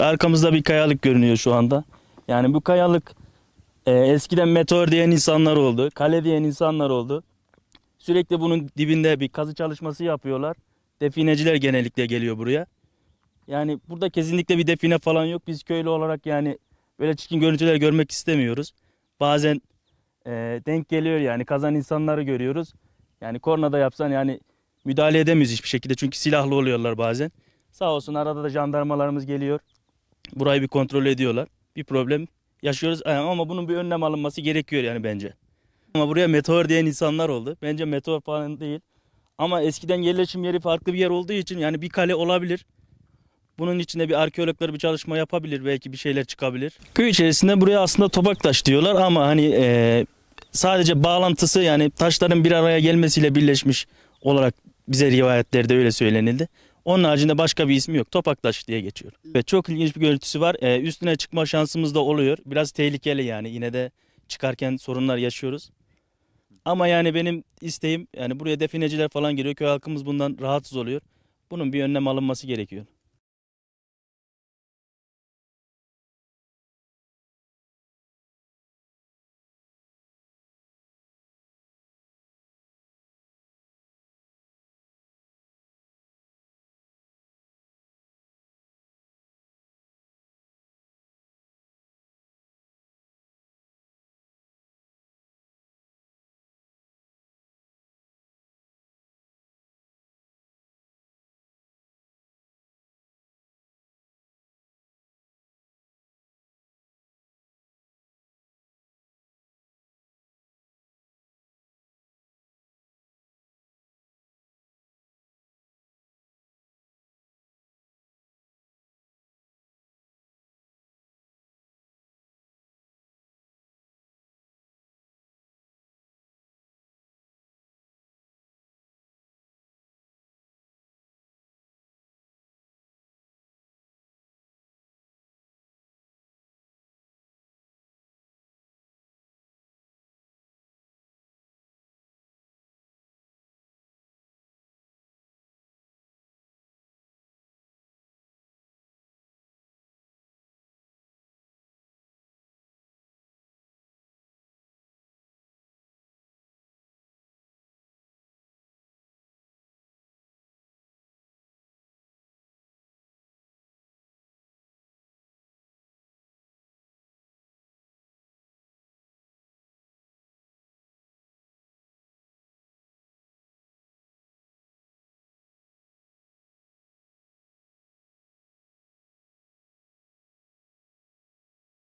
Arkamızda bir kayalık görünüyor şu anda. Yani bu kayalık e, eskiden meteor diyen insanlar oldu, kale diyen insanlar oldu. Sürekli bunun dibinde bir kazı çalışması yapıyorlar. Defineciler genellikle geliyor buraya. Yani burada kesinlikle bir define falan yok. Biz köylü olarak yani böyle çirkin görüntüler görmek istemiyoruz. Bazen e, denk geliyor yani kazan insanları görüyoruz. Yani kornada yapsan yani müdahale edemiyoruz hiçbir şekilde çünkü silahlı oluyorlar bazen. Sağ olsun arada da jandarmalarımız geliyor. Burayı bir kontrol ediyorlar. Bir problem yaşıyoruz ee, ama bunun bir önlem alınması gerekiyor yani bence. Ama buraya meteor diyen insanlar oldu. Bence meteor falan değil. Ama eskiden yerleşim yeri farklı bir yer olduğu için yani bir kale olabilir. Bunun içinde bir arkeologlar bir çalışma yapabilir. Belki bir şeyler çıkabilir. Köy içerisinde buraya aslında tobak taş diyorlar ama hani e, sadece bağlantısı yani taşların bir araya gelmesiyle birleşmiş olarak bize rivayetlerde öyle söylenildi. Onun haricinde başka bir ismi yok. Topaktaş diye geçiyor. Ve çok ilginç bir görüntüsü var. Ee, üstüne çıkma şansımız da oluyor. Biraz tehlikeli yani. Yine de çıkarken sorunlar yaşıyoruz. Ama yani benim isteğim yani buraya defineciler falan geliyor. Köy halkımız bundan rahatsız oluyor. Bunun bir önlem alınması gerekiyor.